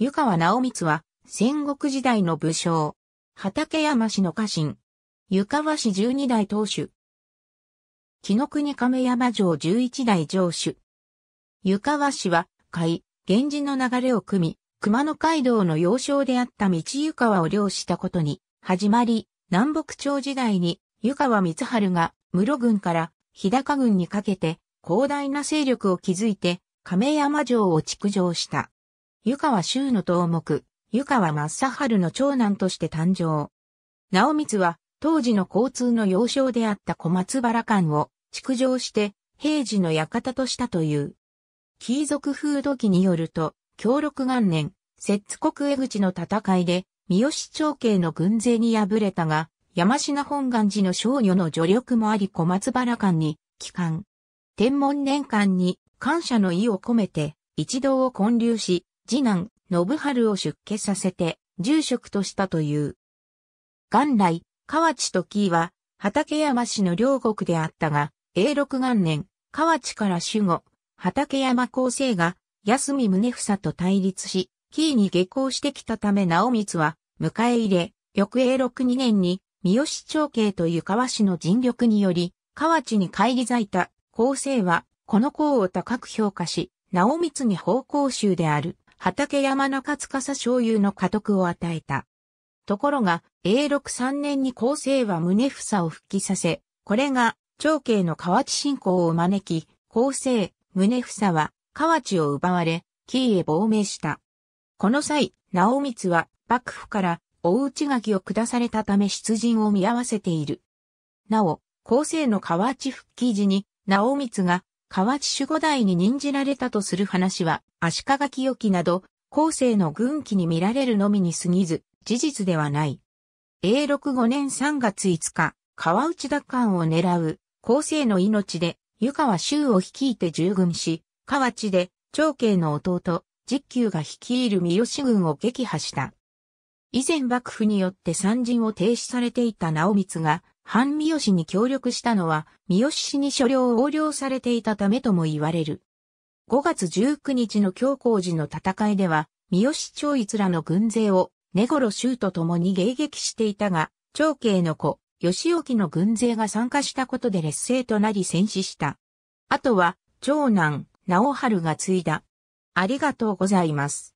湯川直光は戦国時代の武将。畠山氏の家臣。湯川氏十二代当主。木の国亀山城十一代城主。湯川氏は、海、源氏の流れを組み、熊野街道の要衝であった道湯川を領したことに、始まり、南北朝時代に湯川光春が室軍から日高軍にかけて広大な勢力を築いて亀山城を築城した。湯川周の頭目、湯川正春の長男として誕生。直光は、当時の交通の要衝であった小松原間を、築城して、平時の館としたという。貴族風土記によると、協力元年、摂津国江口の戦いで、三好長慶の軍勢に敗れたが、山品本願寺の少女の助力もあり小松原間に、帰還。天文年間に、感謝の意を込めて、一同を建立し、次男、信春を出家させて、住職としたという。元来、河内と紀伊は、畠山氏の両国であったが、永禄元年、河内から守護、畠山厚生が、安見宗房と対立し、紀伊に下校してきたため直光は、迎え入れ、翌永禄2年に、三好長慶という河内の尽力により、河内に返り咲いた、厚生は、この功を高く評価し、直光に奉公衆である。畠山中司醤油の家督を与えた。ところが、永禄3年に後世は宗房を復帰させ、これが、長慶の河内信仰を招き、後世、宗房は、河内を奪われ、紀伊へ亡命した。この際、直光は、幕府から、大内垣を下されたため出陣を見合わせている。なお、後世の河内復帰時に、直光が、河内守護代に任じられたとする話は、足利清木など、後世の軍記に見られるのみに過ぎず、事実ではない。永禄5年3月5日、川内奪還を狙う、後世の命で、湯川州を率いて従軍し、河内で、長慶の弟、実久が率いる三好軍を撃破した。以前幕府によって参陣を停止されていた直光が、反三好に協力したのは、三好氏に所領を横領されていたためとも言われる。5月19日の教皇寺の戦いでは、三好長逸らの軍勢を、根頃衆と共に迎撃していたが、長慶の子、吉沖の軍勢が参加したことで劣勢となり戦死した。あとは、長男、直春が継いだ。ありがとうございます。